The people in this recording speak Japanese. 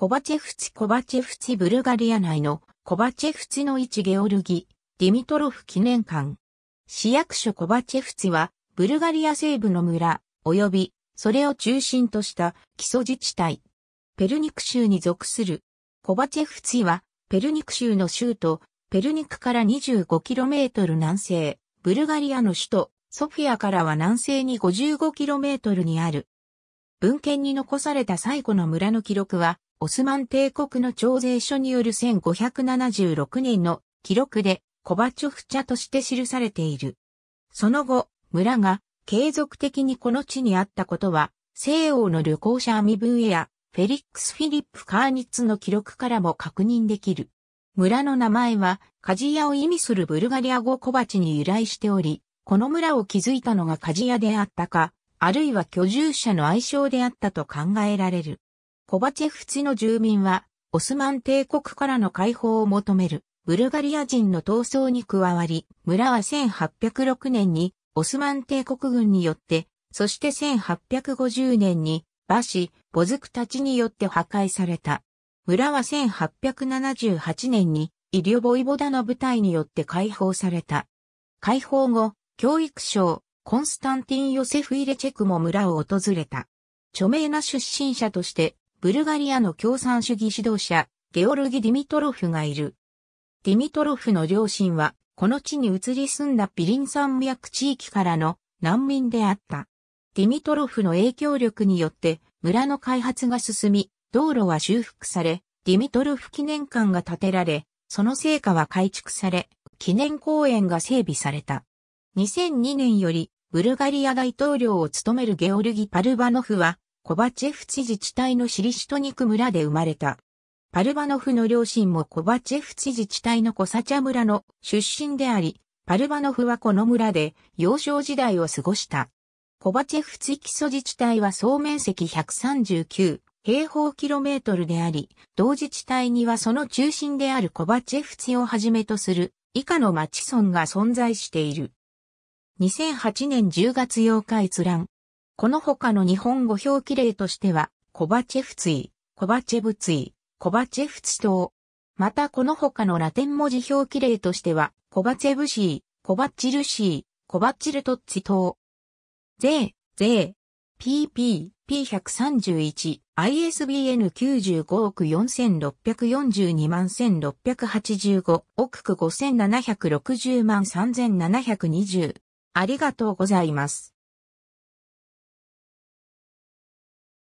コバチェフチコバチェフチブルガリア内のコバチェフチの一ゲオルギ、ディミトロフ記念館。市役所コバチェフチは、ブルガリア西部の村、及び、それを中心とした基礎自治体。ペルニク州に属する。コバチェフチは、ペルニク州の州都、ペルニクから 25km 南西、ブルガリアの首都、ソフィアからは南西に 55km にある。文献に残された最古の村の記録は、オスマン帝国の徴税書による1576年の記録でコバチョフチャとして記されている。その後、村が継続的にこの地にあったことは、西欧の旅行者アミブンエア、フェリックス・フィリップ・カーニッツの記録からも確認できる。村の名前は、カジヤを意味するブルガリア語小鉢に由来しており、この村を築いたのがカジヤであったか、あるいは居住者の愛称であったと考えられる。コバチェフ地の住民は、オスマン帝国からの解放を求める、ブルガリア人の闘争に加わり、村は1806年に、オスマン帝国軍によって、そして1850年に、バシ、ボズクたちによって破壊された。村は1878年に、イリョボイボダの部隊によって解放された。解放後、教育省、コンスタンティン・ヨセフ・イレチェクも村を訪れた。著名な出身者として、ブルガリアの共産主義指導者、ゲオルギ・ディミトロフがいる。ディミトロフの両親は、この地に移り住んだピリン山脈地域からの難民であった。ディミトロフの影響力によって村の開発が進み、道路は修復され、ディミトロフ記念館が建てられ、その成果は改築され、記念公園が整備された。2002年より、ブルガリア大統領を務めるゲオルギ・パルバノフは、コバチェフチ自治体のシリシトニク村で生まれた。パルバノフの両親もコバチェフチ自治体のコサチャ村の出身であり、パルバノフはこの村で幼少時代を過ごした。コバチェフチ基礎自治体は総面積139平方キロメートルであり、同自治体にはその中心であるコバチェフチをはじめとする以下の町村が存在している。2008年10月8日閲覧。この他の日本語表記例としては、コバチェフツイ、コバチェブツイ、コバチェフツ等。またこの他のラテン文字表記例としては、コバチェブシー、コバチルシー、コバチルトッチ等。税、税、PP、P131、ISBN 95億4642万1685億5760万3720。ありがとうございます。